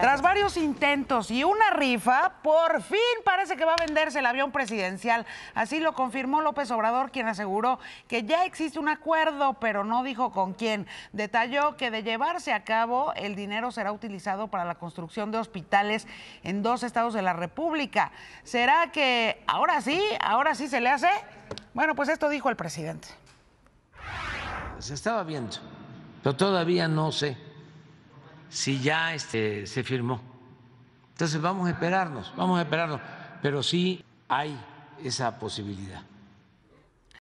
Tras varios intentos y una rifa, por fin parece que va a venderse el avión presidencial. Así lo confirmó López Obrador, quien aseguró que ya existe un acuerdo, pero no dijo con quién. Detalló que de llevarse a cabo, el dinero será utilizado para la construcción de hospitales en dos estados de la República. ¿Será que ahora sí, ahora sí se le hace? Bueno, pues esto dijo el presidente. Se estaba viendo, pero todavía no sé si ya este, se firmó. Entonces vamos a esperarnos, vamos a esperarnos, pero sí hay esa posibilidad.